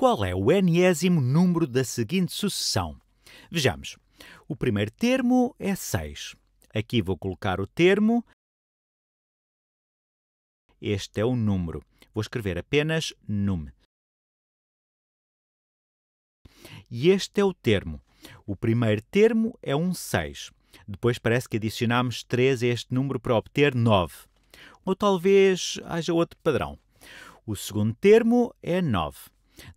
qual é o enésimo número da seguinte sucessão. Vejamos. O primeiro termo é 6. Aqui vou colocar o termo. Este é o número. Vou escrever apenas num. E este é o termo. O primeiro termo é um 6. Depois parece que adicionamos 3 a este número para obter 9. Ou talvez haja outro padrão. O segundo termo é 9.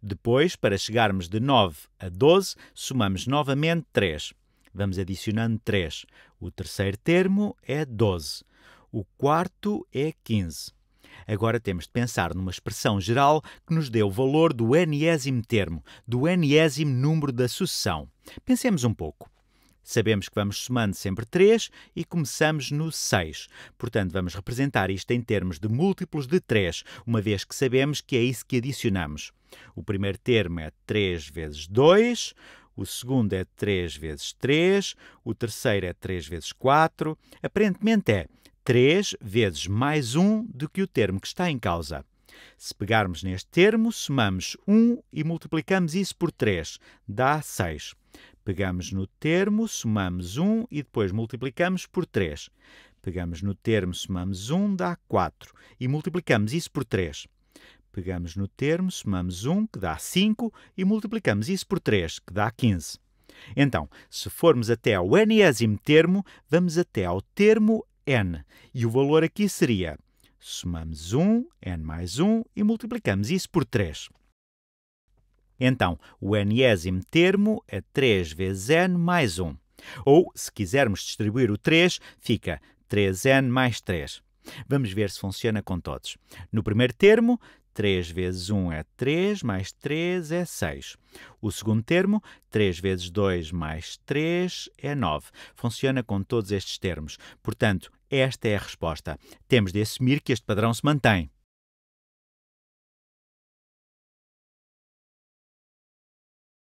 Depois, para chegarmos de 9 a 12, somamos novamente 3. Vamos adicionando 3. O terceiro termo é 12. O quarto é 15. Agora temos de pensar numa expressão geral que nos dê o valor do enésimo termo, do enésimo número da sucessão. Pensemos um pouco. Sabemos que vamos somando sempre 3 e começamos no 6. Portanto, vamos representar isto em termos de múltiplos de 3, uma vez que sabemos que é isso que adicionamos. O primeiro termo é 3 vezes 2, o segundo é 3 vezes 3, o terceiro é 3 vezes 4. Aparentemente é 3 vezes mais 1 do que o termo que está em causa. Se pegarmos neste termo, somamos 1 e multiplicamos isso por 3, dá 6. Pegamos no termo, somamos 1 e depois multiplicamos por 3. Pegamos no termo, somamos 1, dá 4 e multiplicamos isso por 3. Pegamos no termo, somamos 1, que dá 5, e multiplicamos isso por 3, que dá 15. Então, se formos até ao nésimo termo, vamos até ao termo n. E o valor aqui seria somamos 1, n mais 1, e multiplicamos isso por 3. Então, o nésimo termo é 3 vezes n mais 1. Ou, se quisermos distribuir o 3, fica 3n mais 3. Vamos ver se funciona com todos. No primeiro termo, 3 vezes 1 é 3, mais 3 é 6. O segundo termo, 3 vezes 2 mais 3 é 9. Funciona com todos estes termos. Portanto, esta é a resposta. Temos de assumir que este padrão se mantém.